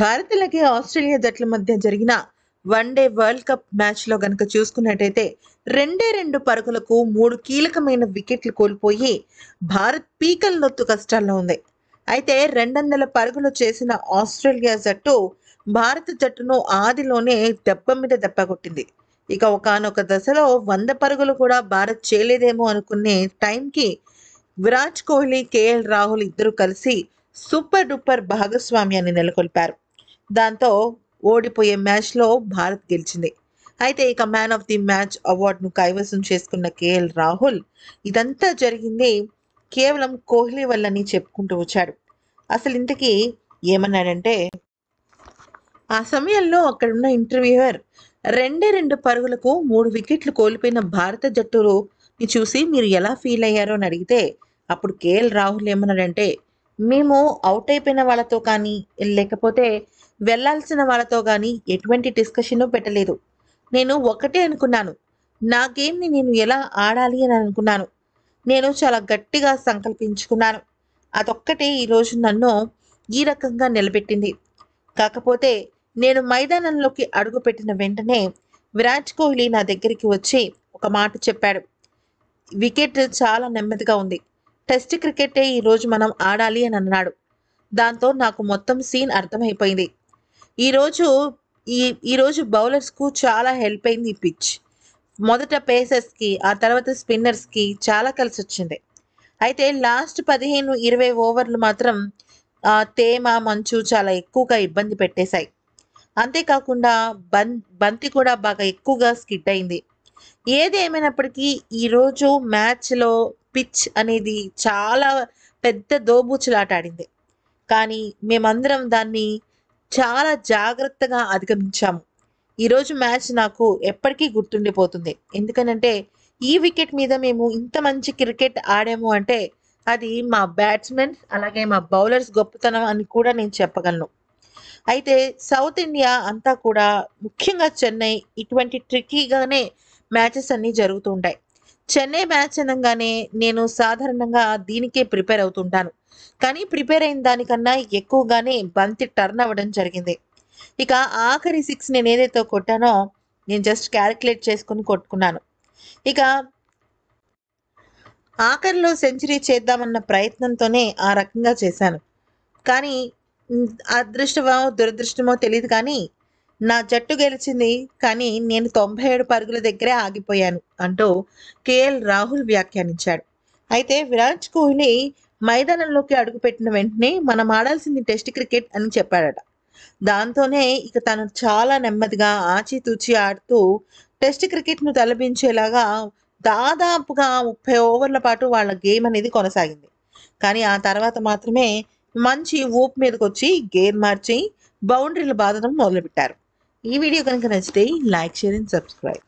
భారత్లకి Australia జట్ల మధ్య జరిగిన వన్డే వరల్డ్ కప్ మ్యాచ్లో గనక చూసుకున్నట్టయితే రెండే రెండు పరుగులకు మూడు కీలకమైన వికెట్లు కోల్పోయి భారత్ నొత్తు కష్టాల్లో ఉంది అయితే రెండొందల పరుగులు చేసిన ఆస్ట్రేలియా జట్టు భారత జట్టును ఆదిలోనే దెబ్బ మీద దెబ్బ కొట్టింది ఇక ఒకనొక దశలో వంద పరుగులు కూడా భారత్ చేయలేదేమో అనుకునే టైంకి విరాట్ కోహ్లీ కేఎల్ రాహుల్ ఇద్దరు కలిసి సూపర్ డూపర్ భాగస్వామ్యాన్ని నెలకొల్పారు దాంతో ఓడిపోయే మ్యాచ్లో భారత్ గెలిచింది అయితే ఇక మ్యాన్ ఆఫ్ ది మ్యాచ్ అవార్డును కైవసం చేసుకున్న కేఎల్ రాహుల్ ఇదంతా జరిగింది కేవలం కోహ్లీ వల్లని చెప్పుకుంటూ వచ్చాడు అసలు ఇంతకీ ఏమన్నాడంటే ఆ సమయంలో అక్కడున్న ఇంటర్వ్యూయర్ రెండే రెండు పరుగులకు మూడు వికెట్లు కోల్పోయిన భారత జట్టులు చూసి మీరు ఎలా ఫీల్ అయ్యారో అని అడిగితే అప్పుడు కేఎల్ రాహుల్ ఏమన్నాడంటే మేము అవుట్ అయిపోయిన వాళ్ళతో కానీ లేకపోతే వెళ్ళాల్సిన వాళ్ళతో కానీ ఎటువంటి డిస్కషన్ పెట్టలేదు నేను ఒకటే అనుకున్నాను నా గేమ్ని నేను ఎలా ఆడాలి అని అనుకున్నాను నేను చాలా గట్టిగా సంకల్పించుకున్నాను అదొక్కటే ఈరోజు నన్ను ఈ రకంగా నిలబెట్టింది కాకపోతే నేను మైదానంలోకి అడుగుపెట్టిన వెంటనే విరాట్ కోహ్లీ నా దగ్గరికి వచ్చి ఒక మాట చెప్పాడు వికెట్ చాలా నెమ్మదిగా ఉంది టెస్ట్ క్రికెటే ఈరోజు మనం ఆడాలి అని అన్నాడు దాంతో నాకు మొత్తం సీన్ అర్థమైపోయింది ఈరోజు ఈ ఈరోజు బౌలర్స్కు చాలా హెల్ప్ అయింది ఈ పిచ్ మొదట పేసర్స్కి ఆ తర్వాత స్పిన్నర్స్కి చాలా కలిసి వచ్చింది అయితే లాస్ట్ పదిహేను ఇరవై ఓవర్లు మాత్రం తేమ మంచు చాలా ఎక్కువగా ఇబ్బంది పెట్టేశాయి అంతేకాకుండా బం బంతి కూడా బాగా ఎక్కువగా స్కిట్ అయింది ఏది ఏమైనప్పటికీ ఈరోజు మ్యాచ్లో పిచ్ అనేది చాలా పెద్ద దోబూచులాట ఆడింది కానీ మేమందరం దాన్ని చాలా జాగ్రత్తగా అధిగమించాము ఈరోజు మ్యాచ్ నాకు ఎప్పటికీ గుర్తుండిపోతుంది ఎందుకనంటే ఈ వికెట్ మీద మేము ఇంత మంచి క్రికెట్ ఆడాము అంటే అది మా బ్యాట్స్మెన్ అలాగే మా బౌలర్స్ గొప్పతనం అని కూడా నేను చెప్పగలను అయితే సౌత్ ఇండియా అంతా కూడా ముఖ్యంగా చెన్నై ఇటువంటి ట్రిక్కీగానే మ్యాచెస్ అన్నీ జరుగుతుంటాయి చెన్నై మ్యాచ్ అనగానే నేను సాధారణంగా దీనికే ప్రిపేర్ అవుతుంటాను కానీ ప్రిపేర్ అయిన దానికన్నా ఎక్కువగానే బంతి టర్న్ అవ్వడం జరిగింది ఇక ఆఖరి సిక్స్ నేను ఏదైతే కొట్టానో నేను జస్ట్ క్యాలిక్యులేట్ చేసుకుని కొట్టుకున్నాను ఇక ఆఖరిలో సెంచరీ చేద్దామన్న ప్రయత్నంతోనే ఆ రకంగా చేశాను కానీ అదృష్టమో దురదృష్టమో తెలియదు కానీ నా జట్టు గెలిచింది కానీ నేను తొంభై ఏడు పరుగుల దగ్గరే ఆగిపోయాను అంటూ కేఎల్ రాహుల్ వ్యాఖ్యానించాడు అయితే విరాట్ కోహ్లీ మైదానంలోకి అడుగుపెట్టిన వెంటనే మనం ఆడాల్సింది టెస్ట్ క్రికెట్ అని చెప్పాడట దాంతోనే ఇక తను చాలా నెమ్మదిగా ఆచితూచి ఆడుతూ టెస్ట్ క్రికెట్ను తలపించేలాగా దాదాపుగా ముప్పై ఓవర్ల పాటు వాళ్ళ గేమ్ అనేది కొనసాగింది కానీ ఆ తర్వాత మాత్రమే మంచి ఊపు మీదకి వచ్చి గేర్ మార్చి బౌండరీలు బాధడం మొదలుపెట్టారు ఈ వీడియో కనుక నచ్చితే లైక్ షేర్ అండ్ సబ్స్క్రైబ్